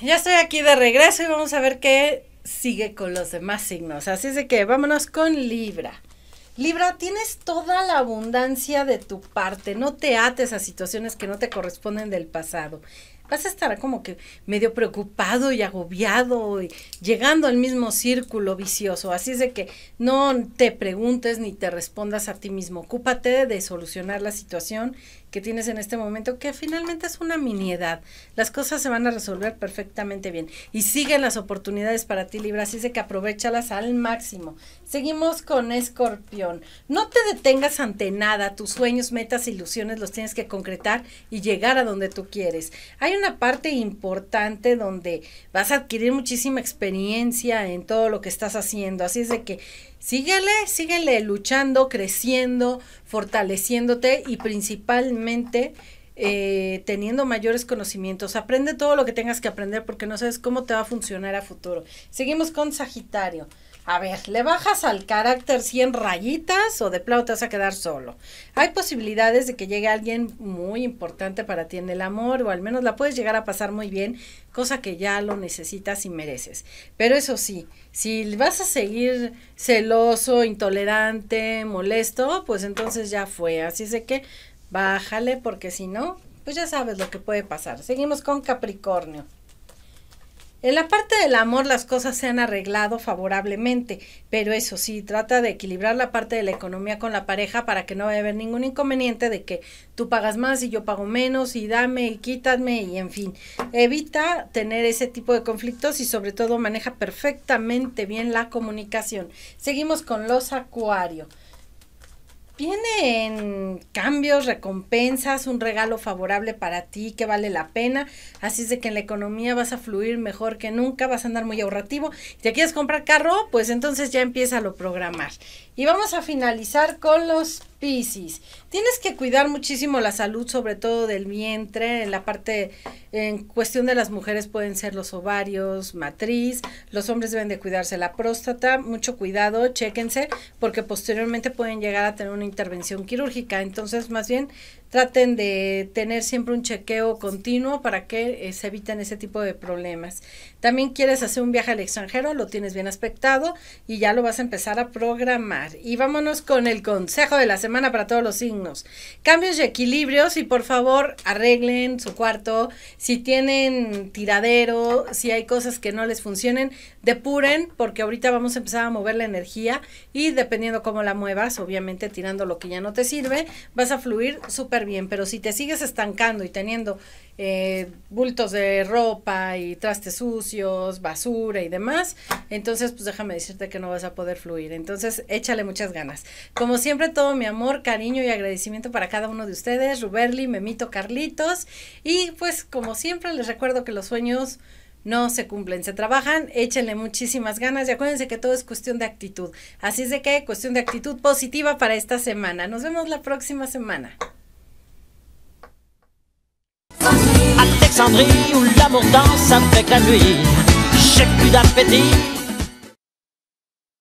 Ya estoy aquí de regreso y vamos a ver qué sigue con los demás signos. Así es de que vámonos con Libra. Libra, tienes toda la abundancia de tu parte, no te ates a situaciones que no te corresponden del pasado vas a estar como que medio preocupado y agobiado, y llegando al mismo círculo vicioso. Así es de que no te preguntes ni te respondas a ti mismo. Ocúpate de solucionar la situación que tienes en este momento, que finalmente es una miniedad. Las cosas se van a resolver perfectamente bien. Y siguen las oportunidades para ti, Libra, así es de que aprovechalas al máximo. Seguimos con Escorpión. No te detengas ante nada. Tus sueños, metas, ilusiones los tienes que concretar y llegar a donde tú quieres. Hay una parte importante donde vas a adquirir muchísima experiencia en todo lo que estás haciendo. Así es de que síguele, síguele luchando, creciendo, fortaleciéndote y principalmente eh, teniendo mayores conocimientos. Aprende todo lo que tengas que aprender porque no sabes cómo te va a funcionar a futuro. Seguimos con Sagitario. A ver, ¿le bajas al carácter 100 rayitas o de plano te vas a quedar solo? Hay posibilidades de que llegue alguien muy importante para ti en el amor o al menos la puedes llegar a pasar muy bien, cosa que ya lo necesitas y mereces. Pero eso sí, si vas a seguir celoso, intolerante, molesto, pues entonces ya fue. Así es de que Bájale porque si no, pues ya sabes lo que puede pasar. Seguimos con Capricornio. En la parte del amor las cosas se han arreglado favorablemente, pero eso sí, trata de equilibrar la parte de la economía con la pareja para que no vaya a haber ningún inconveniente de que tú pagas más y yo pago menos y dame y quítame y en fin. Evita tener ese tipo de conflictos y sobre todo maneja perfectamente bien la comunicación. Seguimos con los acuario vienen cambios, recompensas, un regalo favorable para ti que vale la pena. Así es de que en la economía vas a fluir mejor que nunca, vas a andar muy ahorrativo. Si te quieres comprar carro, pues entonces ya empieza a lo programar. Y vamos a finalizar con los Piscis. Tienes que cuidar muchísimo la salud, sobre todo del vientre, en la parte, en cuestión de las mujeres pueden ser los ovarios, matriz, los hombres deben de cuidarse la próstata, mucho cuidado, chéquense, porque posteriormente pueden llegar a tener una intervención quirúrgica, entonces más bien traten de tener siempre un chequeo continuo para que eh, se eviten ese tipo de problemas. También quieres hacer un viaje al extranjero, lo tienes bien aspectado y ya lo vas a empezar a programar. Y vámonos con el consejo de la semana para todos los signos. Cambios y equilibrios y por favor arreglen su cuarto. Si tienen tiradero, si hay cosas que no les funcionen, depuren porque ahorita vamos a empezar a mover la energía y dependiendo cómo la muevas, obviamente tirando lo que ya no te sirve, vas a fluir súper bien, pero si te sigues estancando y teniendo eh, bultos de ropa y trastes sucios, basura y demás, entonces pues déjame decirte que no vas a poder fluir. Entonces échale muchas ganas. Como siempre, todo mi amor, cariño y agradecimiento para cada uno de ustedes, Ruberli, Memito, Carlitos. Y pues como siempre les recuerdo que los sueños no se cumplen, se trabajan, échenle muchísimas ganas y acuérdense que todo es cuestión de actitud. Así es de que cuestión de actitud positiva para esta semana. Nos vemos la próxima semana. où l'amour danse avec la nuit. J'ai plus d'appétit